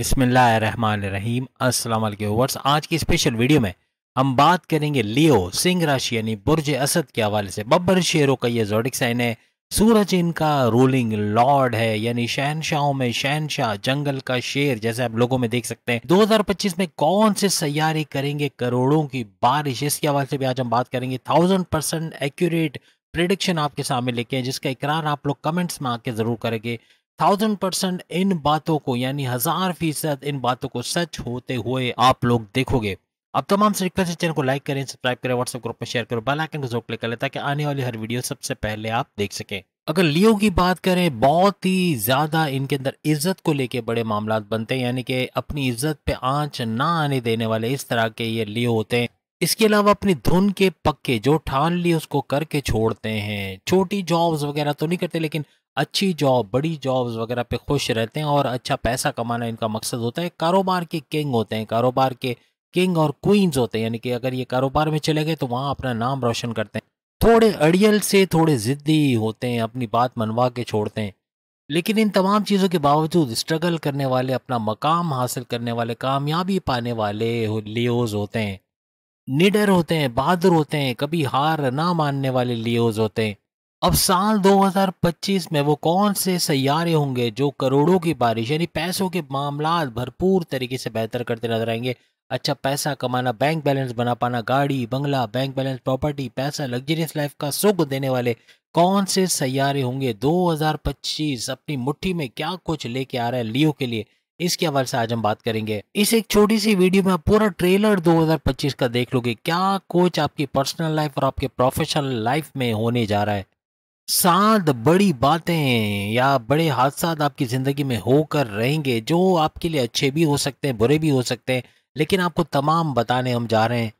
बिसमीम अस्सलाम वर्स आज की स्पेशल वीडियो में हम बात करेंगे लियो सिंह राशि यानी बुरज असद के हवाले से बब्बर शेरों का ये जोडिक साइन है सूरज इनका रूलिंग लॉर्ड है यानी शहनशाहों में शहनशाह जंगल का शेर जैसे आप लोगों में देख सकते हैं 2025 में कौन से सैयारे करेंगे करोड़ों की बारिश इसके हवाले से भी आज हम बात करेंगे थाउजेंड परसेंट एक्यूरेट प्रिडिक्शन आपके सामने लेके हैं जिसका इकरार आप लोग कमेंट्स में आके ज़रूर करेंगे थाउजेंड परसेंट इन बातों को यानी हजार फीसद इन बातों को सच होते हुए आप लोग देखोगे अब तमाम से रिक्वेस्ट चैनल को लाइक करें सब्सक्राइब करें व्हाट्सएप ग्रुप पर शेयर करें बेल आइकन को जो क्लिक करें ताकि आने वाली हर वीडियो सबसे पहले आप देख सकें अगर लियो की बात करें बहुत ही ज़्यादा इनके अंदर इज्जत को लेके बड़े मामला बनते हैं यानी कि अपनी इज्जत पे आंच ना आने देने वाले इस तरह के ये लियो होते हैं इसके अलावा अपनी धुन के पक्के जो ठान ली उसको करके छोड़ते हैं छोटी जॉब्स वगैरह तो नहीं करते लेकिन अच्छी जॉब बड़ी जॉब्स वगैरह पे खुश रहते हैं और अच्छा पैसा कमाना इनका मकसद होता है कारोबार के किंग होते हैं कारोबार के किंग और क्वींस होते हैं यानी कि अगर ये कारोबार में चले गए तो वहाँ अपना नाम रोशन करते हैं थोड़े अड़ियल से थोड़े ज़िद्दी होते हैं अपनी बात मनवा के छोड़ते हैं लेकिन इन तमाम चीज़ों के बावजूद स्ट्रगल करने वाले अपना मकाम हासिल करने वाले कामयाबी पाने वाले लियोज होते हैं निडर होते हैं बहादुर होते हैं कभी हार ना मानने वाले लियोज होते हैं अब साल 2025 में वो कौन से सैारे होंगे जो करोड़ों की बारिश यानी पैसों के मामला भरपूर तरीके से बेहतर करते नजर आएंगे अच्छा पैसा कमाना बैंक बैलेंस बना पाना गाड़ी बंगला बैंक बैलेंस प्रॉपर्टी पैसा लग्जरियस लाइफ का सुख देने वाले कौन से सैारे होंगे 2025 अपनी मुट्ठी में क्या कुछ लेके आ रहा है लियो के लिए इसके हवाले से आज हम बात करेंगे इस एक छोटी सी वीडियो में आप पूरा ट्रेलर 2025 का देख लोगे क्या कुछ आपकी पर्सनल लाइफ और आपके प्रोफेशनल लाइफ में होने जा रहा है सात बड़ी बातें या बड़े हादसा आपकी ज़िंदगी में होकर रहेंगे जो आपके लिए अच्छे भी हो सकते हैं बुरे भी हो सकते हैं लेकिन आपको तमाम बताने हम जा रहे हैं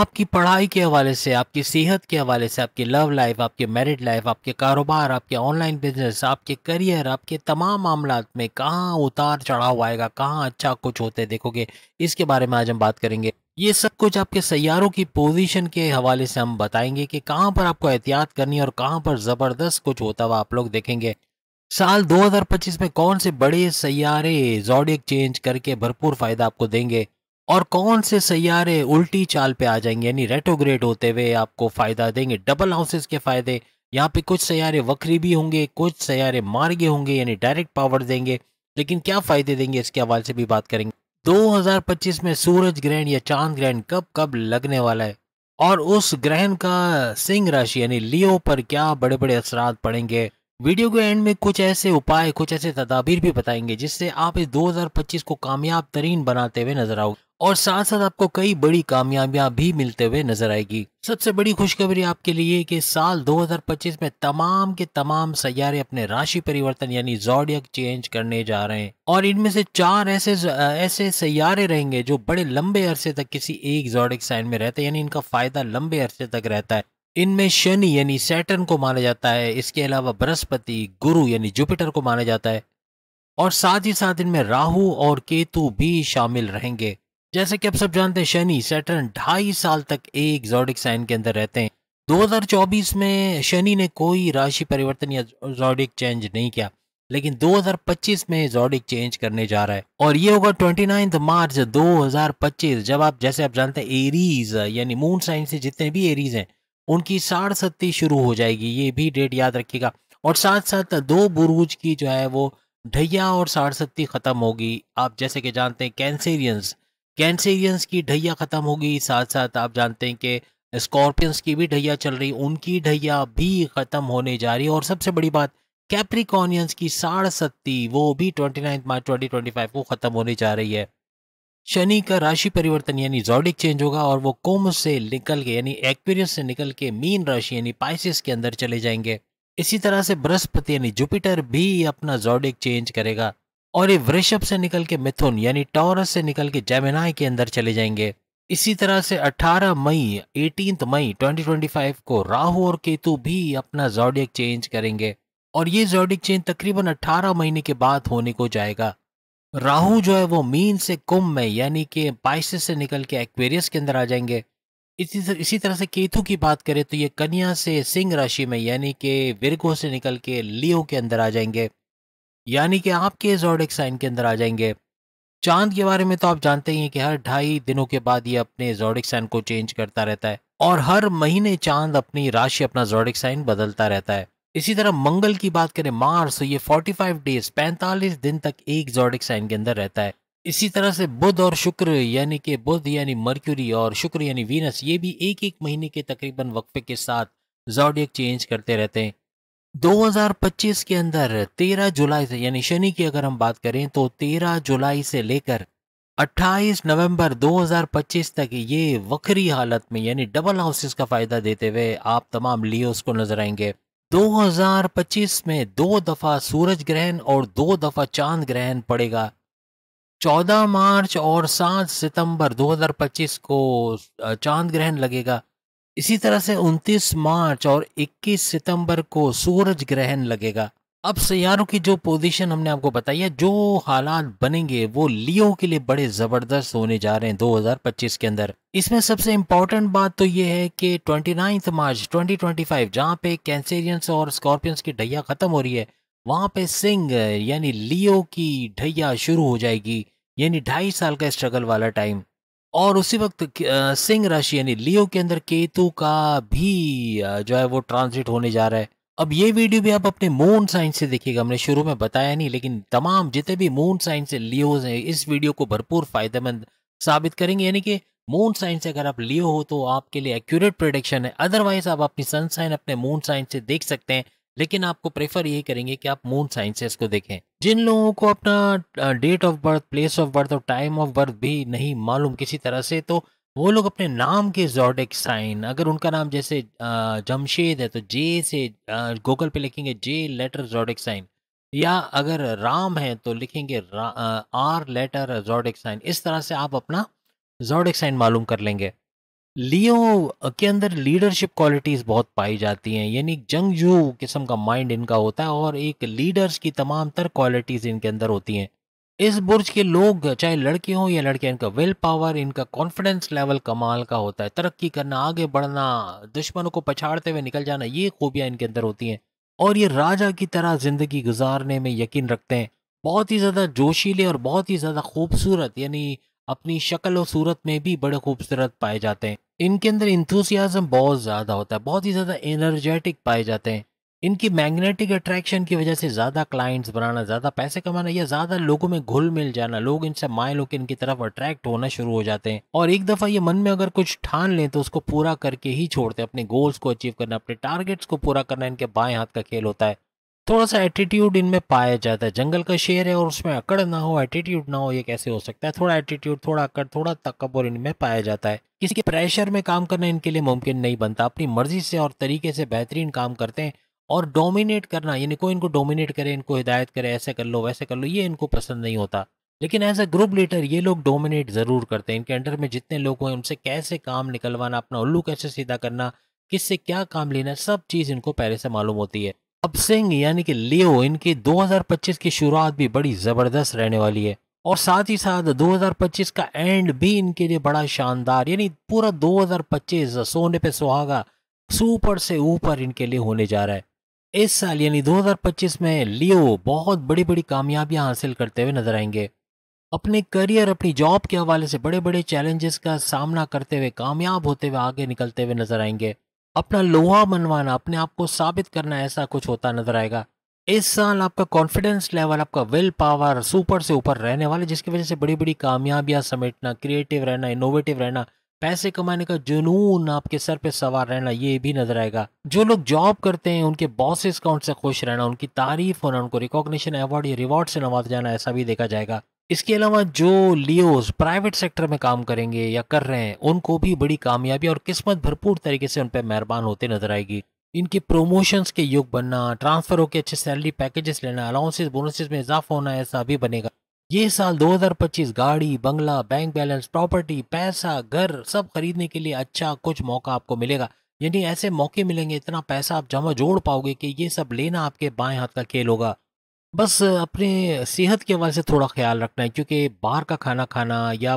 आपकी पढ़ाई के हवाले से आपकी सेहत के हवाले से आपकी लव लाइफ आपके मैरिड लाइफ आपके कारोबार आपके ऑनलाइन बिजनेस आपके करियर आपके तमाम मामला में कहाँ उतार चढ़ाव आएगा कहाँ अच्छा कुछ होते देखोगे इसके बारे में आज हम बात करेंगे ये सब कुछ आपके सैारों की पोजीशन के हवाले से हम बताएंगे कि कहाँ पर आपको एहतियात करनी है और कहाँ पर ज़बरदस्त कुछ होता हुआ आप लोग देखेंगे साल 2025 में कौन से बड़े सैारे जोडिक चेंज करके भरपूर फ़ायदा आपको देंगे और कौन से सैारे उल्टी चाल पे आ जाएंगे यानी रेटोग्रेड होते हुए आपको फ़ायदा देंगे डबल हाउसेस के फ़ायदे यहाँ पे कुछ सैारे वक्री भी होंगे कुछ सैारे मार्गे होंगे यानी डायरेक्ट पावर देंगे लेकिन क्या फ़ायदे देंगे इसके हवाले से भी बात करेंगे 2025 में सूरज ग्रहण या चांद ग्रहण कब कब लगने वाला है और उस ग्रहण का सिंह राशि यानी लियो पर क्या बड़े बड़े असरात पड़ेंगे वीडियो के एंड में कुछ ऐसे उपाय कुछ ऐसे तदाबीर भी बताएंगे जिससे आप इस 2025 को कामयाब तरीन बनाते हुए नजर आओगे और साथ साथ आपको कई बड़ी कामयाबियां भी मिलते हुए नजर आएगी सबसे बड़ी खुशखबरी आपके लिए कि साल 2025 में तमाम के तमाम सैारे अपने राशि परिवर्तन यानी जोडियक चेंज करने जा रहे हैं और इनमें से चार ऐसे ऐसे सैारे रहेंगे जो बड़े लंबे अरसे तक किसी एक जोडिक साइन में रहते हैं यानी इनका फायदा लंबे अरसे तक रहता है इनमें शनि यानी सैटर्न को माना जाता है इसके अलावा बृहस्पति गुरु यानी जुपिटर को माना जाता है और साथ ही साथ इनमें राहु और केतु भी शामिल रहेंगे जैसे कि आप सब जानते हैं शनि सैटर्न ढाई साल तक एक जोडिक साइन के अंदर रहते हैं 2024 में शनि ने कोई राशि परिवर्तन या जॉडिक चेंज नहीं किया लेकिन 2025 में जॉडिक चेंज करने जा रहा है और ये होगा 29 मार्च 2025 जब आप जैसे आप जानते हैं एरीज यानी मून साइन से जितने भी एरीज हैं उनकी साढ़ सत्ती शुरू हो जाएगी ये भी डेट याद रखिएगा और साथ साथ दो बुरूज की जो है वो ढैया और साढ़ सत्ती खत्म होगी आप जैसे कि जानते हैं कैंसेरियंस कैंसेरियंस की ढैया ख़त्म होगी साथ साथ आप जानते हैं कि स्कॉर्पियंस की भी ढैया चल रही उनकी ढैया भी ख़त्म होने जा रही है और सबसे बड़ी बात कैप्रिकॉनियंस की सत्ती वो भी twenty ninth March twenty twenty five को ख़त्म होने जा रही है शनि का राशि परिवर्तन यानी जॉडिक चेंज होगा और वो कुंभ से निकल के यानी एक्वेरियस से निकल के मीन राशि यानी पाइसिस के अंदर चले जाएंगे इसी तरह से बृहस्पति यानी जुपिटर भी अपना जॉडिक चेंज करेगा और ये वृषभ से निकल के मिथुन यानी टॉरस से निकल के जेमिनाई के अंदर चले जाएंगे इसी तरह से 18 मई 18 मई 2025 को राहु और केतु भी अपना जॉडिक चेंज करेंगे और ये जॉडिक चेंज तकरीबन 18 महीने के बाद होने को जाएगा राहु जो है वो मीन से कुंभ में यानी कि पाइसिस से निकल के एक्वेरियस के अंदर आ जाएंगे इसी तरह, इसी तरह से केतु की बात करें तो ये कन्या से सिंह राशि में यानी कि विरगो से निकल के लियो के अंदर आ जाएंगे यानी कि आपके जोडिक साइन के अंदर आ जाएंगे चांद के बारे में तो आप जानते ही हैं कि हर ढाई दिनों के बाद ये अपने जोडिक साइन को चेंज करता रहता है और हर महीने चांद अपनी राशि अपना जोडिक साइन बदलता रहता है इसी तरह मंगल की बात करें मार्स तो ये ये 45 डेज 45 दिन तक एक जोडिक साइन के अंदर रहता है इसी तरह से बुध और शुक्र यानी कि बुध यानी मर्क्यूरी और शुक्र यानी वीनस ये भी एक एक महीने के तकरीबन वक्फे के साथ जॉडियक चेंज करते रहते हैं 2025 के अंदर 13 जुलाई से यानी शनि की अगर हम बात करें तो 13 जुलाई से लेकर 28 नवंबर 2025 तक ये वक्री हालत में यानी डबल हाउसेस का फ़ायदा देते हुए आप तमाम लियोस को नजर आएंगे 2025 में दो दफ़ा सूरज ग्रहण और दो दफ़ा चांद ग्रहण पड़ेगा 14 मार्च और 7 सितंबर 2025 को चांद ग्रहण लगेगा इसी तरह से 29 मार्च और 21 सितंबर को सूरज ग्रहण लगेगा अब सैारों की जो पोजीशन हमने आपको बताई है जो हालात बनेंगे वो लियो के लिए बड़े ज़बरदस्त होने जा रहे हैं 2025 के अंदर इसमें सबसे इंपॉर्टेंट बात तो ये है कि 29 मार्च 2025 जहाँ पे कैंसेरियंस और स्कॉर्पियंस की ढैया ख़त्म हो रही है वहां पे सिंह यानी लियो की ढैया शुरू हो जाएगी यानी ढाई साल का स्ट्रगल वाला टाइम और उसी वक्त सिंह राशि यानी लियो के अंदर केतु का भी जो है वो ट्रांसिट होने जा रहा है अब ये वीडियो भी आप अपने मून साइन से देखिएगा हमने शुरू में बताया नहीं लेकिन तमाम जितने भी मून साइन से लियोज हैं इस वीडियो को भरपूर फायदेमंद साबित करेंगे यानी कि मून साइन से अगर आप लियो हो तो आपके लिए एक्यूरेट प्रोडिक्शन है अदरवाइज आप अपनी सन साइन अपने मून साइन से देख सकते हैं लेकिन आपको प्रेफर ये करेंगे कि आप मून साइंसेस को देखें जिन लोगों को अपना date of birth place of birth और टाइम ऑफ बर्थ भी नहीं मालूम किसी तरह से तो वो लोग अपने नाम के जॉडिक साइन अगर उनका नाम जैसे जमशेद है तो जे से गूगल पे लिखेंगे जे लेटर जोडिक साइन या अगर राम है तो लिखेंगे आर लेटर जोडिक साइन इस तरह से आप अपना जोडिक साइन मालूम कर लेंगे लियो के अंदर लीडरशिप क्वालिटीज़ बहुत पाई जाती हैं यानी जंगजू किस्म का माइंड इनका होता है और एक लीडर्स की तमाम तर क्वालिटीज़ इनके अंदर होती हैं इस बुर्ज के लोग चाहे लड़के हों या लड़के इनका विल पावर इनका कॉन्फिडेंस लेवल कमाल का होता है तरक्की करना आगे बढ़ना दुश्मनों को पछाड़ते हुए निकल जाना ये खूबियाँ इनके अंदर होती हैं और ये राजा की तरह ज़िंदगी गुजारने में यकीन रखते हैं बहुत ही ज़्यादा जोशीले और बहुत ही ज़्यादा खूबसूरत यानी अपनी शक्ल और सूरत में भी बड़े खूबसूरत पाए जाते हैं इनके अंदर इंथुसियाज़म बहुत ज़्यादा होता है बहुत ही ज़्यादा एनर्जेटिक पाए जाते हैं इनकी मैग्नेटिक अट्रैक्शन की वजह से ज़्यादा क्लाइंट्स बनाना ज़्यादा पैसे कमाना या ज़्यादा लोगों में घुल मिल जाना लोग इनसे मायल होकर इनकी तरफ अट्रैक्ट होना शुरू हो जाते हैं और एक दफ़ा ये मन में अगर कुछ ठान लें तो उसको पूरा करके ही छोड़ते हैं अपने गोल्स को अचीव करना अपने टारगेट्स को पूरा करना इनके बाएं हाथ का खेल होता है थोड़ा सा एटीट्यूड इनमें पाया जाता है जंगल का शेर है और उसमें अकड़ ना हो एटीट्यूड ना हो ये कैसे हो सकता है थोड़ा एटीट्यूड थोड़ा अकड़ थोड़ा तकबर इनमें पाया जाता है किसी के प्रेशर में काम करना इनके लिए मुमकिन नहीं बनता अपनी मर्जी से और तरीके से बेहतरीन काम करते हैं और डोमिनेट करना यानी कोई इनको डोमिनेट करे इनको हिदायत करे ऐसे कर लो वैसे कर लो ये इनको पसंद नहीं होता लेकिन एज अ ग्रुप लीडर ये लोग डोमिनेट ज़रूर करते हैं इनके अंडर में जितने लोग हैं उनसे कैसे काम निकलवाना अपना उल्लू कैसे सीधा करना किससे क्या काम लेना सब चीज़ इनको पहले से मालूम होती है अब सिंह यानी कि लियो इनकी 2025 की शुरुआत भी बड़ी ज़बरदस्त रहने वाली है और साथ ही साथ 2025 का एंड भी इनके लिए बड़ा शानदार यानी पूरा 2025 सोने पे सुहागा सुपर से ऊपर इनके लिए होने जा रहा है इस साल यानी 2025 में लियो बहुत बड़ी बड़ी कामयाबियां हासिल करते हुए नजर आएंगे अपने करियर अपनी जॉब के हवाले से बड़े बड़े चैलेंजेस का सामना करते हुए कामयाब होते हुए आगे निकलते हुए नजर आएंगे अपना लोहा मनवाना अपने आप को साबित करना ऐसा कुछ होता नजर आएगा इस साल आपका कॉन्फिडेंस लेवल आपका विल पावर सुपर से ऊपर रहने वाले जिसकी वजह से बड़ी बड़ी कामयाबियां समेटना क्रिएटिव रहना इनोवेटिव रहना पैसे कमाने का जुनून आपके सर पे सवार रहना ये भी नजर आएगा जो लोग जॉब करते हैं उनके बॉसेस का उनसे खुश रहना उनकी तारीफ होना उनको रिकॉग्निशन अवार्ड या रिवॉर्ड से नवाज जाना ऐसा भी देखा जाएगा इसके अलावा जो लियोज प्राइवेट सेक्टर में काम करेंगे या कर रहे हैं उनको भी बड़ी कामयाबी और किस्मत भरपूर तरीके से उन पर मेहरबान होते नजर आएगी इनके प्रोमोशंस के योग बनना ट्रांसफरों के अच्छे सैलरी पैकेजेस लेना अलाउंसेस बोनसेस में इजाफा होना ऐसा भी बनेगा ये साल 2025 गाड़ी बंगला बैंक बैलेंस प्रॉपर्टी पैसा घर सब खरीदने के लिए अच्छा कुछ मौका आपको मिलेगा यानी ऐसे मौके मिलेंगे इतना पैसा आप जमा जोड़ पाओगे कि ये सब लेना आपके बाएं हाथ का खेल होगा बस अपने सेहत के हवाले से थोड़ा ख्याल रखना है क्योंकि बाहर का खाना खाना या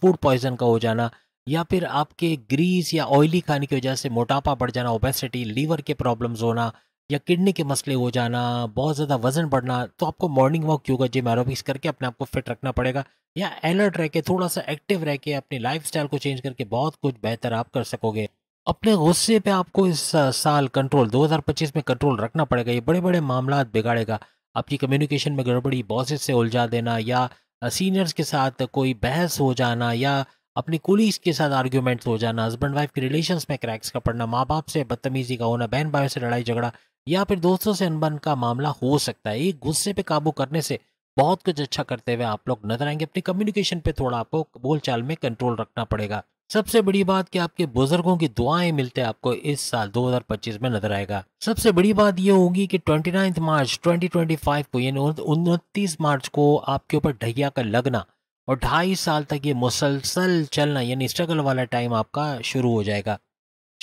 फूड पॉइजन का हो जाना या फिर आपके ग्रीस या ऑयली खाने की वजह से मोटापा बढ़ जाना ओबेसिटी लीवर के प्रॉब्लम्स होना या किडनी के मसले हो जाना बहुत ज़्यादा वजन बढ़ना तो आपको morning walk yoga gym aerobics करके अपने आप को फिट रखना पड़ेगा या अलर्ट रह के थोड़ा सा एक्टिव रह के अपनी लाइफ को चेंज करके बहुत कुछ बेहतर आप कर सकोगे अपने गुस्से पे आपको इस साल कंट्रोल 2025 में कंट्रोल रखना पड़ेगा ये बड़े बड़े मामला बिगाड़ेगा आपकी कम्युनिकेशन में गड़बड़ी बॉसेस से उलझा देना या सीनियर्स के साथ कोई बहस हो जाना या अपने कुलीस के साथ आर्ग्यूमेंट्स हो जाना हस्बैंड वाइफ के रिलेशंस में क्रैक्स का पड़ना माँ बाप से बदतमीजी का होना बहन भाई से लड़ाई झगड़ा या फिर दोस्तों से अनबन का मामला हो सकता है ये गुस्से पे काबू करने से बहुत कुछ अच्छा करते हुए आप लोग नजर आएंगे अपनी कम्युनिकेशन पे थोड़ा आपको बोलचाल में कंट्रोल रखना पड़ेगा सबसे बड़ी बात कि आपके बुजुर्गों की दुआएं मिलते आपको इस साल 2025 में नजर आएगा सबसे बड़ी बात यह होगी कि 29 मार्च 2025 को यानी उनतीस मार्च को आपके ऊपर ढैया का लगना और ढाई साल तक ये मुसलसल चलना यानी स्ट्रगल वाला टाइम आपका शुरू हो जाएगा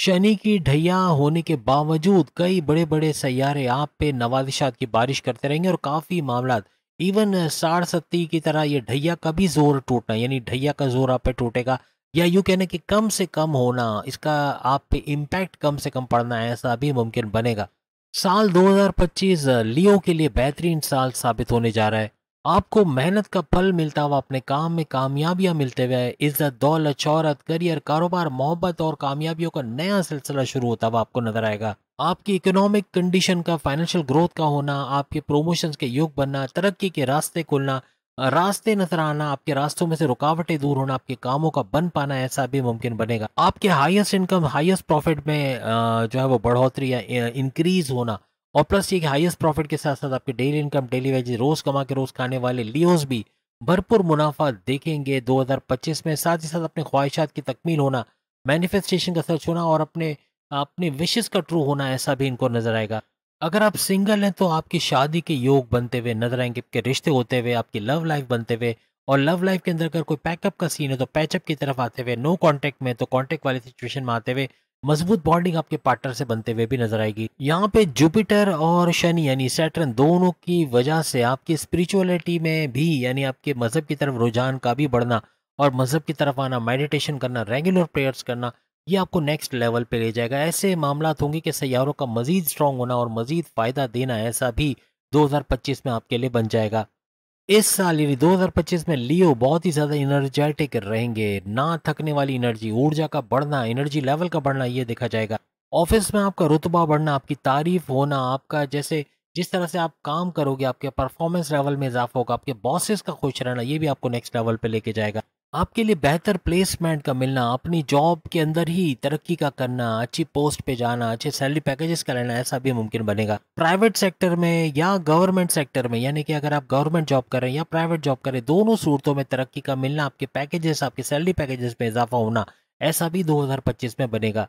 शनि की ढैया होने के बावजूद कई बड़े बड़े सैारे आप पे नवाजिशात की बारिश करते रहेंगे और काफ़ी मामला इवन साढ़ सत्ती की तरह ये ढैया का भी जोर टूटना यानी ढैया का जोर आप पे टूटेगा या यूँ कहने कि कम से कम होना इसका आप पे इम्पैक्ट कम से कम पड़ना है ऐसा भी मुमकिन बनेगा साल 2025 लियो के लिए बेहतरीन साल साबित होने जा रहा है आपको मेहनत का फल मिलता हुआ अपने काम में कामयाबियां मिलते हुए इज्जत दौलत शहरत करियर कारोबार मोहब्बत और कामयाबियों का नया सिलसिला शुरू होता हुआ आपको नजर आएगा आपकी इकोनॉमिक कंडीशन का फाइनेंशियल ग्रोथ का होना आपके प्रोमोशंस के योग बनना तरक्की के रास्ते खुलना रास्ते नजर आना आपके रास्तों में से रुकावटें दूर होना आपके कामों का बन पाना ऐसा भी मुमकिन बनेगा आपके हाईएस्ट इनकम हाईएस्ट प्रॉफिट में जो है वो बढ़ोतरी या इंक्रीज होना और प्लस ये हाईएस्ट प्रॉफिट के साथ साथ आपके डेली इनकम डेली वेजेज रोज़ कमा के रोज़ खाने वाले लियोज भी भरपूर मुनाफा देखेंगे दो में साथ ही साथ अपने ख्वाहिशात की तकमील होना मैनिफेस्टेशन का सर्च होना और अपने अपने विशेष का ट्रू होना ऐसा भी इनको नजर आएगा अगर आप सिंगल हैं तो आपकी शादी के योग बनते हुए नजर आएंगे आपके रिश्ते होते हुए आपकी लव लाइफ बनते हुए और लव लाइफ के अंदर अगर कोई पैकअप का सीन है तो पैचअप की तरफ आते हुए नो कॉन्टेक्ट में तो कॉन्टेक्ट वाली सिचुएशन में आते हुए मजबूत बॉन्डिंग आपके पार्टनर से बनते हुए भी नजर आएगी यहाँ पे जुपिटर और शनि यानी सैटर्न दोनों की वजह से आपकी स्पिरिचुअलिटी में भी यानी आपके मज़हब की तरफ रुझान का भी बढ़ना और मज़हब की तरफ आना मेडिटेशन करना रेगुलर प्रेयर्स करना ये आपको नेक्स्ट लेवल पे ले जाएगा ऐसे मामला होंगे कि सैारों का मजीद स्ट्रॉन्ग होना और मजीद फ़ायदा देना ऐसा भी 2025 में आपके लिए बन जाएगा इस साल यानी 2025 में लियो बहुत ही ज़्यादा इनर्जेटिक रहेंगे ना थकने वाली एनर्जी ऊर्जा का बढ़ना एनर्जी लेवल का बढ़ना ये देखा जाएगा ऑफिस में आपका रुतबा बढ़ना आपकी तारीफ होना आपका जैसे जिस तरह से आप काम करोगे आपके परफॉर्मेंस लेवल में इजाफा होगा आपके बॉसेस का खुश रहना ये भी आपको नेक्स्ट लेवल पे लेके जाएगा आपके लिए बेहतर प्लेसमेंट का मिलना अपनी जॉब के अंदर ही तरक्की का करना अच्छी पोस्ट पे जाना अच्छे सैलरी पैकेजेस का लेना ऐसा भी मुमकिन बनेगा प्राइवेट सेक्टर में या गवर्नमेंट सेक्टर में यानी कि अगर आप गवर्नमेंट जॉब करें या प्राइवेट जॉब करें दोनों सूरतों में तरक्की का मिलना आपके पैकेजेस आपके सैलरी पैकेजेस में इजाफा होना ऐसा भी दो में बनेगा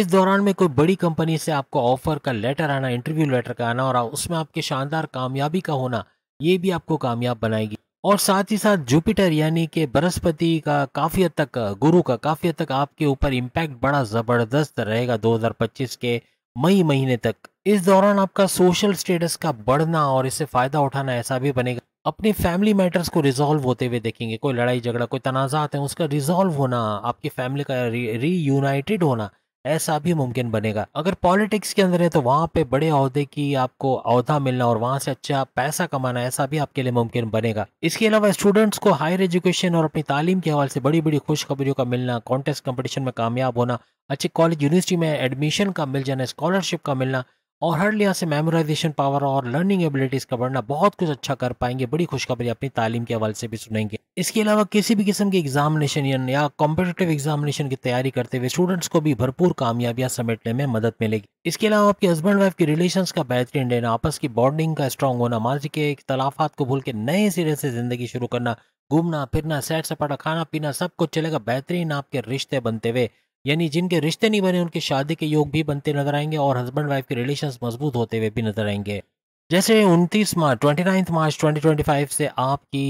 इस दौरान में कोई बड़ी कंपनी से आपको ऑफर का लेटर आना इंटरव्यू लेटर का आना और उसमें आपके शानदार कामयाबी का होना ये भी आपको कामयाब बनाएगी और साथ ही साथ जुपिटर यानी कि बृहस्पति का काफ़ी हद तक गुरु का काफ़ी हद तक आपके ऊपर इम्पैक्ट बड़ा ज़बरदस्त रहेगा 2025 के मई महीने तक इस दौरान आपका सोशल स्टेटस का बढ़ना और इससे फ़ायदा उठाना ऐसा भी बनेगा अपनी फैमिली मैटर्स को रिजॉल्व होते हुए देखेंगे कोई लड़ाई झगड़ा कोई तनाज़ात है उसका रिजॉल्व होना आपकी फैमिली का रीयूनाइटेड होना ऐसा भी मुमकिन बनेगा अगर पॉलिटिक्स के अंदर है तो वहाँ पे बड़े अहदे की आपको अहदा मिलना और वहाँ से अच्छा पैसा कमाना ऐसा भी आपके लिए मुमकिन बनेगा इसके अलावा स्टूडेंट्स को हायर एजुकेशन और अपनी तालीम के हवाले से बड़ी बड़ी खुशखबरियों का मिलना कॉन्टेस्ट कम्पटिशन में कामयाब होना अच्छे कॉलेज यूनिवर्सिटी में एडमिशन का मिल जाना स्कॉलरशिप का मिलना और हर लिहाज से मेमोराइजेशन पावर और लर्निंग एबिलिटीज़ का बढ़ना बहुत कुछ अच्छा कर पाएंगे बड़ी खुशखबरी अपनी तालीम के हवाले से भी सुनेंगे इसके अलावा किसी भी किस्म के एग्जामिनेशन या कॉम्पिटेटिव एग्जामिनेशन की तैयारी करते हुए स्टूडेंट्स को भी भरपूर कामयाबियां समेटने में मदद मिलेगी इसके अलावा आपके हस्बैंड वाइफ की रिलेशन का बेहतरीन रहना आपस की बॉन्डिंग का स्ट्रॉन्ग होना माजी के इख्तलाफात को भूल के नए सिरे से ज़िंदगी शुरू करना घूमना फिरना सैर सपाटा खाना पीना सब कुछ चलेगा बेहतरीन आपके रिश्ते बनते हुए यानी जिनके रिश्ते नहीं बने उनकी शादी के योग भी बनते नजर आएंगे और हस्बैंड वाइफ के रिलेशन मजबूत होते हुए भी नजर आएंगे जैसे उनतीस मार्च ट्वेंटी मार्च ट्वेंटी से आपकी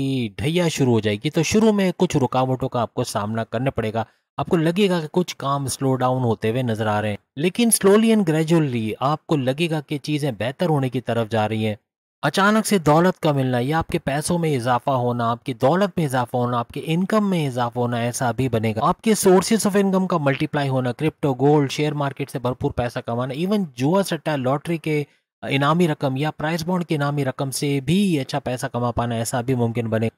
ढैया शुरू हो जाएगी तो शुरू में कुछ रुकावटों का आपको सामना करना पड़ेगा आपको लगेगा कि कुछ काम स्लो डाउन होते हुए नजर आ रहे हैं लेकिन स्लोली एंड ग्रेजुअली आपको लगेगा कि चीज़ें बेहतर होने की तरफ जा रही हैं अचानक से दौलत का मिलना या आपके पैसों में इजाफा होना आपकी दौलत में इजाफा होना आपके इनकम में इजाफा होना ऐसा भी बनेगा आपके सोर्सेज ऑफ इनकम का मल्टीप्लाई होना क्रिप्टो गोल्ड शेयर मार्केट से भरपूर पैसा कमाना इवन जुआ सट्टा लॉटरी के इनामी रकम या प्राइस बॉन्ड की इनामी रकम से भी अच्छा पैसा कमा पाना ऐसा भी मुमकिन बने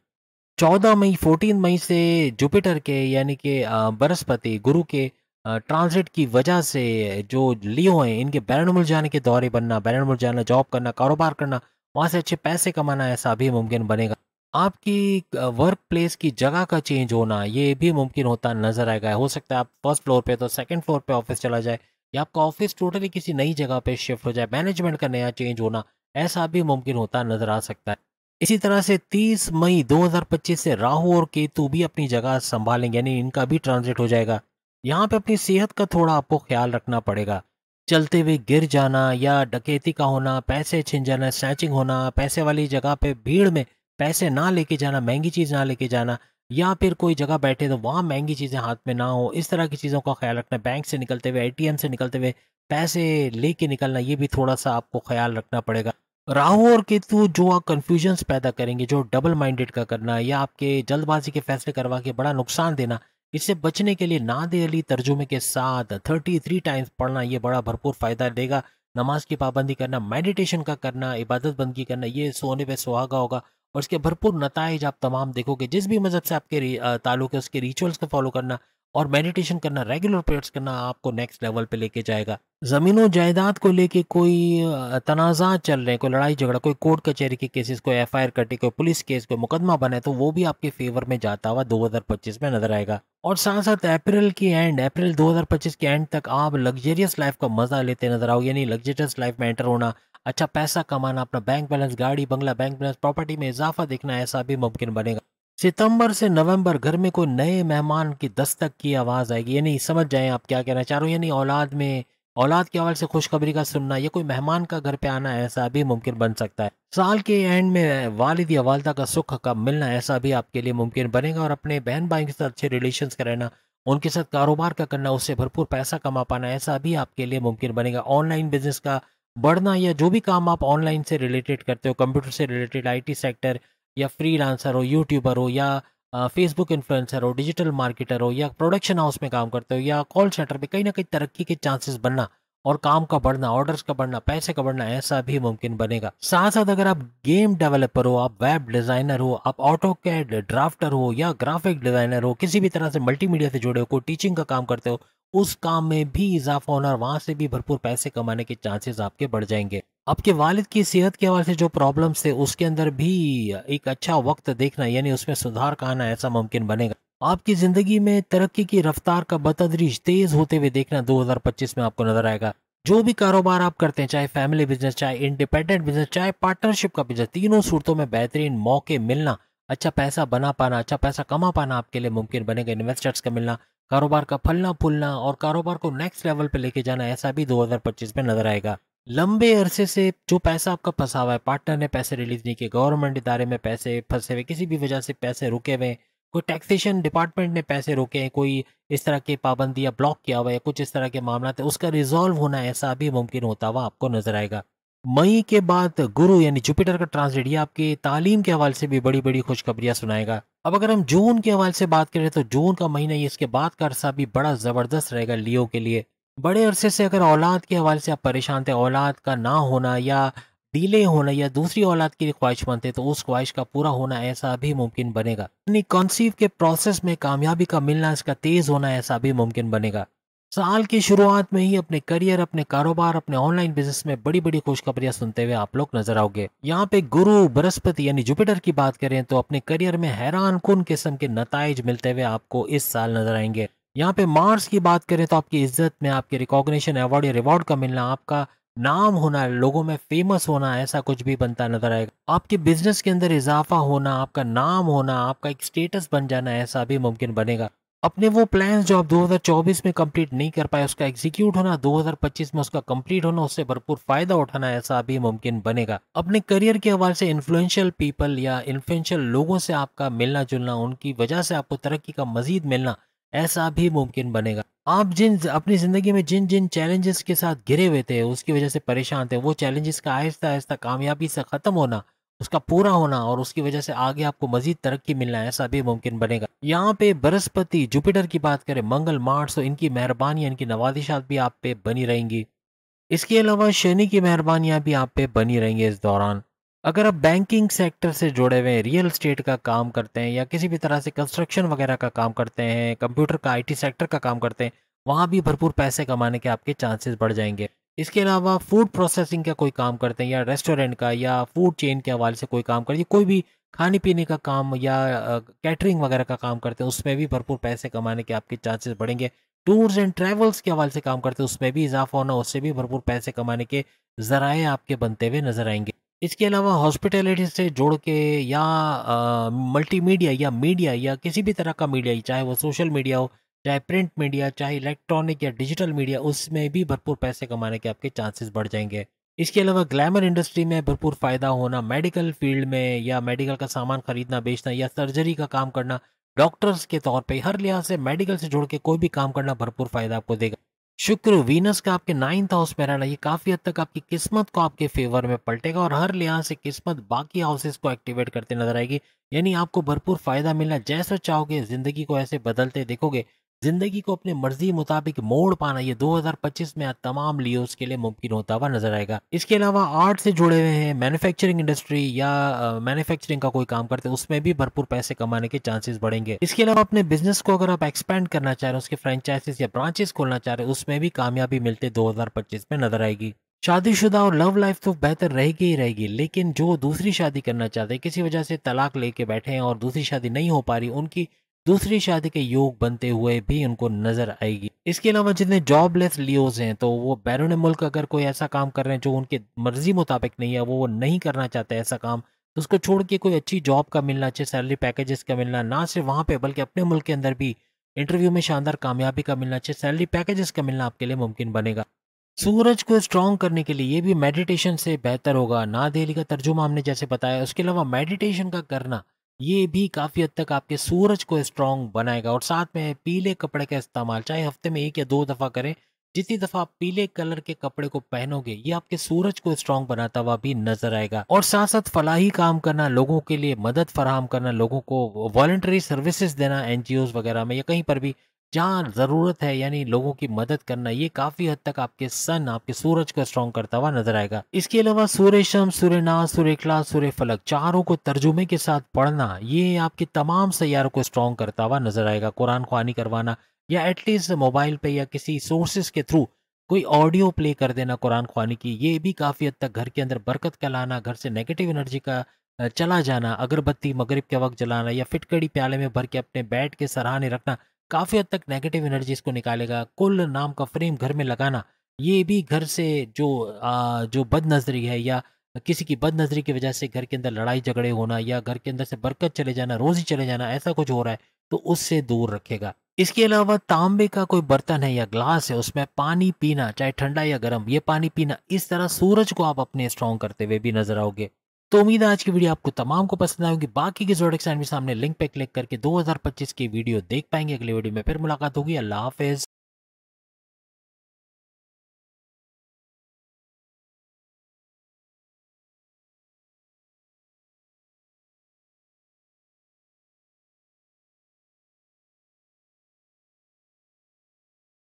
चौदह मई फोर्टीन मई से जुपिटर के यानी कि बृहस्पति गुरु के ट्रांजिट की वजह से जो लियो हैं इनके बैरणमुल जाने के दौरे बनना बैरणमुल जाना जॉब करना कारोबार करना वहाँ से अच्छे पैसे कमाना ऐसा भी मुमकिन बनेगा आपकी वर्क प्लेस की जगह का चेंज होना ये भी मुमकिन होता नज़र आएगा हो सकता है आप फर्स्ट फ्लोर पे तो सेकंड फ्लोर पे ऑफिस चला जाए या आपका ऑफिस टोटली किसी नई जगह पर शिफ्ट हो जाए मैनेजमेंट का नया चेंज होना ऐसा भी मुमकिन होता नजर आ सकता है इसी तरह से 30 मई 2025 से राहु और केतु भी अपनी जगह संभालेंगे यानी इनका भी ट्रांजिट हो जाएगा यहाँ पे अपनी सेहत का थोड़ा आपको ख्याल रखना पड़ेगा चलते हुए गिर जाना या डकैती का होना पैसे छिन जाना स्नैचिंग होना पैसे वाली जगह पे भीड़ में पैसे ना लेके जाना महंगी चीज़ ना लेके जाना या फिर कोई जगह बैठे तो वहाँ महंगी चीज़ें हाथ में ना हो इस तरह की चीज़ों का ख्याल रखना बैंक से निकलते हुए एटीएम से निकलते हुए पैसे लेके निकलना ये भी थोड़ा सा आपको ख्याल रखना पड़ेगा राहु और केतु जो आप कन्फ्यूजन्स पैदा करेंगे जो डबल माइंडेड का करना या आपके जल्दबाजी के फैसले करवा के बड़ा नुकसान देना इससे बचने के लिए नादे अली तर्जुमे के साथ थर्टी थ्री टाइम्स पढ़ना ये बड़ा भरपूर फ़ायदा देगा नमाज की पाबंदी करना मेडिटेशन का करना इबादत बंदगी करना ये सोने पे सुहागा होगा और इसके भरपूर नतज आप तमाम देखोगे जिस भी मज़हब से आपके ताल्लुक है उसके रिचुअल्स को फॉलो करना और मेडिटेशन करना रेगुलर प्रेयर्स करना आपको नेक्स्ट लेवल पे लेके जाएगा ज़मीनों जायदाद को लेके कोई तनाज़ा चल रहे हैं कोई लड़ाई झगड़ा कोई कोर्ट कचहरी के केसेस कोई एफ आई आर कटे कोई पुलिस केस कोई मुकदमा बने तो वो भी आपके फेवर में जाता हुआ 2025 में नजर आएगा और साथ साथ अप्रैल की एंड अप्रैल 2025 के एंड तक आप लग्जरियस लाइफ का मजा लेते नजर आओ यानी लग्जरियस लाइफ में एंटर होना अच्छा पैसा कमाना अपना बैंक बैलेंस गाड़ी बंगला बैंक बैलेंस प्रॉपर्टी में इजाफा देखना ऐसा भी मुमकिन बनेगा सितंबर से नवंबर घर में कोई नए मेहमान की दस्तक की आवाज़ आएगी यानी समझ जाएं आप क्या कहना चाह रहे हो यानी औलाद में औलाद के हवाले से खुशखबरी का सुनना या कोई मेहमान का घर पे आना ऐसा भी मुमकिन बन सकता है साल के एंड में वालिद या वालदा का सुख का मिलना ऐसा भी आपके लिए मुमकिन बनेगा और अपने बहन भाई के साथ अच्छे रिलेशन का रहना उनके साथ कारोबार का करना उससे भरपूर पैसा कमा पाना ऐसा भी आपके लिए मुमकिन बनेगा ऑनलाइन बिजनेस का बढ़ना या जो भी काम आप ऑनलाइन से रिलेटेड करते हो कंप्यूटर से रिलेटेड आईटी सेक्टर या फ्री हो यूट्यूबर हो या फेसबुक इन्फ्लुएंसर हो डिजिटल मार्केटर हो या प्रोडक्शन हाउस में काम करते हो या कॉल सेंटर में कहीं ना कहीं तरक्की के चांसेस बनना और काम का बढ़ना ऑर्डर्स का बढ़ना पैसे का बढ़ना ऐसा भी मुमकिन बनेगा साथ साथ अगर आप गेम डेवलपर हो आप वेब डिजाइनर हो आप ऑटो कैड ड्राफ्टर हो या ग्राफिक डिजाइनर हो किसी भी तरह से मल्टीमीडिया से जुड़े हो कोई टीचिंग का काम करते हो उस काम में भी इजाफा होना और वहां से भी भरपूर पैसे कमाने के चांसेस आपके बढ़ जाएंगे आपके वालिद की सेहत के हवाले से जो प्रॉब्लम्स थे उसके अंदर भी एक अच्छा वक्त देखना यानी उसमें सुधार का आना ऐसा मुमकिन बनेगा आपकी ज़िंदगी में तरक्की की रफ्तार का बतदरीज तेज़ होते हुए देखना 2025 में आपको नजर आएगा जो भी कारोबार आप करते हैं चाहे फैमिली बिजनेस चाहे इंडिपेंडेंट बिजनेस चाहे पार्टनरशिप का बिजनेस तीनों सूरतों में बेहतरीन मौके मिलना अच्छा पैसा बना पाना अच्छा पैसा कमा पाना आपके लिए मुमकिन बनेगा इन्वेस्टर्स का मिलना कारोबार का फलना फूलना और कारोबार को नेक्स्ट लेवल पे लेके जाना ऐसा भी 2025 में नजर आएगा लंबे अरसे से जो पैसा आपका फंसा हुआ है पार्टनर ने पैसे रिलीज नहीं किए गवर्नमेंट इदारे में पैसे फंसे हुए किसी भी वजह से पैसे रुके हुए कोई टैक्सेशन डिपार्टमेंट ने पैसे रोके हैं कोई इस तरह की पाबंदी या ब्लॉक किया हुआ या कुछ इस तरह के मामला थे उसका रिजॉल्व होना ऐसा भी मुमकिन होता हुआ आपको नजर आएगा मई के बाद गुरु यानी जुपिटर का ट्रांसलेट ये आपकी तालीम के हवाले से भी बड़ी बड़ी खुशखबरियाँ सुनाएगा अब अगर हम जून के हवाले से बात करें तो जून का महीना ये इसके बाद का अरसा भी बड़ा ज़बरदस्त रहेगा लियो के लिए बड़े अरसे से अगर औलाद के हवाले से आप परेशान थे औलाद का ना होना या डीले होना या दूसरी औलाद की ख्वाहिश मानते तो उस ख्वाहिश का पूरा होना ऐसा भी मुमकिन बनेगा यानी कॉन्सीव के प्रोसेस में कामयाबी का मिलना इसका तेज़ होना ऐसा भी मुमकिन बनेगा साल की शुरुआत में ही अपने करियर अपने कारोबार अपने ऑनलाइन बिजनेस में बड़ी बड़ी खुशखबरियां सुनते हुए आप लोग नजर आओगे यहाँ पे गुरु बृहस्पति यानी जुपिटर की बात करें तो अपने करियर में हैरान कन किस्म के नतज मिलते हुए आपको इस साल नजर आएंगे यहाँ पे मार्स की बात करें तो आपकी इज्जत में आपके रिकॉग्निशन अवार्ड या रिवॉर्ड का मिलना आपका नाम होना लोगों में फेमस होना ऐसा कुछ भी बनता नजर आएगा आपके बिजनेस के अंदर इजाफा होना आपका नाम होना आपका एक स्टेटस बन जाना ऐसा भी मुमकिन बनेगा अपने वो प्लान्स जो आप 2024 में कंप्लीट नहीं कर पाए उसका एग्जीक्यूट होना 2025 में उसका कंप्लीट होना उससे भरपूर फायदा उठाना ऐसा भी मुमकिन बनेगा अपने करियर के हवाले से इन्फ्लुएंशियल पीपल या इन्फ्लुएंशियल लोगों से आपका मिलना जुलना उनकी वजह से आपको तरक्की का मजीद मिलना ऐसा भी मुमकिन बनेगा आप जिन अपनी ज़िंदगी में जिन जिन चैलेंजेस के साथ घिरे हुए थे उसकी वजह से परेशान थे वो चैलेंजेस का आहिस्ता आहिस्ता कामयाबी से ख़त्म होना उसका पूरा होना और उसकी वजह से आगे आपको मजीद तरक्की मिलना ऐसा भी मुमकिन बनेगा यहाँ पे बृहस्पति जुपिटर की बात करें मंगल मार्स तो इनकी मेहरबानी इनकी नवादिशात भी आप पे बनी रहेंगी इसके अलावा शनि की मेहरबानियाँ भी आप पे बनी रहेंगी इस दौरान अगर आप बैंकिंग सेक्टर से जुड़े हुए हैं रियल इस्टेट का काम करते हैं या किसी भी तरह से कंस्ट्रक्शन वगैरह का काम करते हैं कंप्यूटर का आईटी सेक्टर का काम करते हैं वहाँ भी भरपूर पैसे कमाने के आपके चांसेस बढ़ जाएंगे इसके अलावा फूड प्रोसेसिंग का कोई काम करते हैं या रेस्टोरेंट का या फूड चेन के हवाले से कोई काम करते हैं कोई भी खाने पीने का काम या कैटरिंग वगैरह का काम करते हैं उसमें भी भरपूर पैसे कमाने के आपके चांसेस बढ़ेंगे टूर्स एंड ट्रैवल्स के हवाले से काम करते हैं उसमें भी इजाफा होना उससे भी भरपूर पैसे कमाने के ज़राए आपके बनते हुए नज़र आएंगे इसके अलावा हॉस्पिटैलिटी से जोड़ के या मल्टीमीडिया या मीडिया या किसी भी तरह का मीडिया चाहे वो सोशल मीडिया हो चाहे प्रिंट मीडिया चाहे इलेक्ट्रॉनिक या डिजिटल मीडिया उसमें भी भरपूर पैसे कमाने के आपके चांसेस बढ़ जाएंगे इसके अलावा ग्लैमर इंडस्ट्री में भरपूर फ़ायदा होना मेडिकल फील्ड में या मेडिकल का सामान खरीदना बेचना या सर्जरी का काम करना डॉक्टर्स के तौर पर हर लिहाज से मेडिकल से जुड़ के कोई भी काम करना भरपूर फ़ायदा आपको देगा शुक्र वीनस का आपके नाइन्थ हाउस में रहना ये काफ़ी हद तक आपकी किस्मत को आपके फेवर में पलटेगा और हर लिहाज से किस्मत बाकी हाउसेस को एक्टिवेट करते नजर आएगी यानी आपको भरपूर फ़ायदा मिलना जैसा चाहोगे ज़िंदगी को ऐसे बदलते देखोगे ज़िंदगी को अपने मर्जी मुताबिक मोड़ पाना ये 2025 में तमाम लियोस के लिए मुमकिन होता हुआ नजर आएगा इसके अलावा आर्ट से जुड़े हुए हैं मैन्युफैक्चरिंग इंडस्ट्री या मैन्युफैक्चरिंग का कोई काम करते हैं उसमें भी भरपूर पैसे कमाने के चांसेस बढ़ेंगे इसके अलावा अपने बिजनेस को अगर आप एक्सपेंड करना चाह रहे हो उसके फ्रेंचाइजेस या ब्रांचेस खोलना चाह रहे हो उसमें भी कामयाबी मिलते दो में नजर आएगी शादीशुदा और लव लाइफ तो बेहतर रहेगी ही रहेगी लेकिन जो दूसरी शादी करना चाहते हैं किसी वजह से तलाक लेके बैठे हैं और दूसरी शादी नहीं हो पा रही उनकी दूसरी शादी के योग बनते हुए भी उनको नजर आएगी इसके अलावा जितने जॉबलेस लियोज हैं तो वो बैरून मुल्क अगर कोई ऐसा काम कर रहे हैं जो उनके मर्जी मुताबिक नहीं है वो वो नहीं करना चाहते ऐसा काम तो उसको छोड़ के कोई अच्छी जॉब का मिलना अच्छे सैलरी पैकेजेस का मिलना ना सिर्फ वहाँ पे बल्कि अपने मुल्क के अंदर भी इंटरव्यू में शानदार कामयाबी का मिलना अच्छे सैलरी पैकेजेस का मिलना आपके लिए मुमकिन बनेगा सूरज को स्ट्रॉन्ग करने के लिए ये भी मेडिटेशन से बेहतर होगा ना दिल्ली का तर्जुमा हमने जैसे बताया उसके अलावा मेडिटेशन का करना ये भी काफ़ी हद तक आपके सूरज को स्ट्रांग बनाएगा और साथ में पीले कपड़े का इस्तेमाल चाहे हफ्ते में एक या दो दफ़ा करें जितनी दफ़ा आप पीले कलर के कपड़े को पहनोगे ये आपके सूरज को स्ट्रांग बनाता हुआ भी नजर आएगा और साथ साथ फलाही काम करना लोगों के लिए मदद फराहम करना लोगों को वॉल्ट्री सर्विसेज देना एनजीओ वगैरह में या कहीं पर भी जहाँ ज़रूरत है यानी लोगों की मदद करना ये काफ़ी हद तक आपके सन आपके सूरज को स्ट्रॉन्ग करता हुआ नजर आएगा इसके अलावा सूर्य शम सूर्यना सूर्यखला सूर्य फलक चारों को तर्जुमे के साथ पढ़ना ये आपके तमाम सैारों को स्ट्रॉन्ग करता हुआ नजर आएगा कुरान खानी करवाना या एटलीस्ट मोबाइल पे या किसी सोर्सेज के थ्रू कोई ऑडियो प्ले कर देना कुरान खानी की ये भी काफ़ी हद तक घर के अंदर बरकत का लाना घर से नेगेटिव एनर्जी का चला जाना अगरबत्ती मगरब के वक्त जलाना या फिटकड़ी प्याले में भर के अपने बैठ के सराहने रखना काफ़ी हद तक नेगेटिव एनर्जीज को निकालेगा कुल नाम का फ्रेम घर में लगाना ये भी घर से जो आ, जो बदनजरी है या किसी की बदनजरी की वजह से घर के अंदर लड़ाई झगड़े होना या घर के अंदर से बरकत चले जाना रोज़ी चले जाना ऐसा कुछ हो रहा है तो उससे दूर रखेगा इसके अलावा तांबे का कोई बर्तन है या ग्लास है उसमें पानी पीना चाहे ठंडा या गर्म ये पानी पीना इस तरह सूरज को आप अपने स्ट्रॉन्ग करते हुए भी नजर आओगे तो उम्मीद है आज की वीडियो आपको तमाम को पसंद आएगी बाकी के जोड़क भी सामने लिंक पे क्लिक करके 2025 की वीडियो देख पाएंगे अगले वीडियो में फिर मुलाकात होगी अल्लाह हाफिज